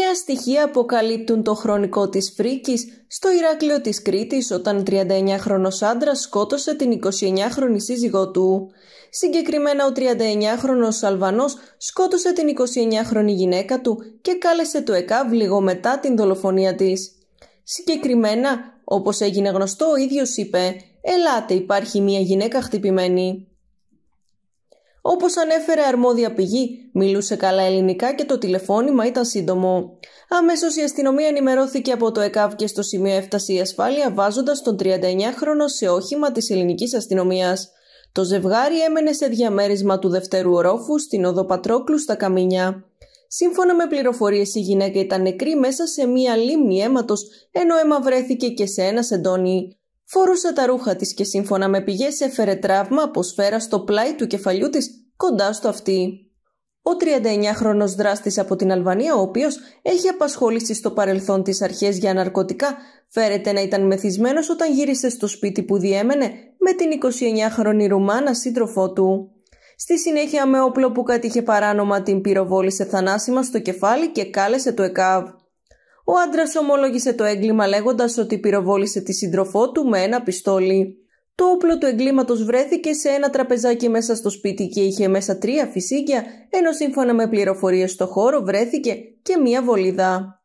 Νέα στοιχεία αποκαλύπτουν το χρονικό της φρίκης στο Ηράκλειο της Κρήτης όταν 39χρονος άντρας σκότωσε την 29χρονη σύζυγό του. Συγκεκριμένα ο 39χρονος Αλβανός σκότωσε την 29χρονη γυναίκα του και κάλεσε το ΕΚΑΒ λίγο μετά την δολοφονία της. Συγκεκριμένα, όπως έγινε γνωστό ο ίδιος είπε «Ελάτε υπάρχει μια γυναίκα χτυπημένη». Όπως ανέφερε αρμόδια πηγή, μιλούσε καλά ελληνικά και το τηλεφώνημα ήταν σύντομο. Αμέσως η αστυνομία ενημερώθηκε από το ΕΚΑΒ και στο σημείο έφτασε η ασφάλεια βάζοντας τον 39χρονο σε όχημα της ελληνικής αστυνομίας. Το ζευγάρι έμενε σε διαμέρισμα του δευτέρου ορόφου στην οδό Πατρόκλου στα Καμίνια. Σύμφωνα με πληροφορίες η γυναίκα ήταν νεκρή μέσα σε μία λίμνη αίματος, ενώ αίμα βρέθηκε και σε ένα σεντόνι. Φορούσε τα ρούχα της και σύμφωνα με πηγές έφερε τραύμα από σφαίρα στο πλάι του κεφαλιού της κοντά στο αυτή. Ο 39χρονος δράστης από την Αλβανία, ο οποίος έχει απασχολήσει στο παρελθόν τις αρχές για ναρκωτικά, φέρεται να ήταν μεθυσμένος όταν γύρισε στο σπίτι που διέμενε με την 29χρονη Ρουμάνα σύντροφό του. Στη συνέχεια με όπλο που κατήχε παράνομα την πυροβόλησε θανάσιμα στο κεφάλι και κάλεσε το ΕΚΑΒ. Ο άντρας ομολόγησε το έγκλημα λέγοντας ότι πυροβόλησε τη συντροφό του με ένα πιστόλι. Το όπλο του εγκλήματος βρέθηκε σε ένα τραπεζάκι μέσα στο σπίτι και είχε μέσα τρία φυσίκια, ενώ σύμφωνα με πληροφορίες στο χώρο βρέθηκε και μία βολίδα.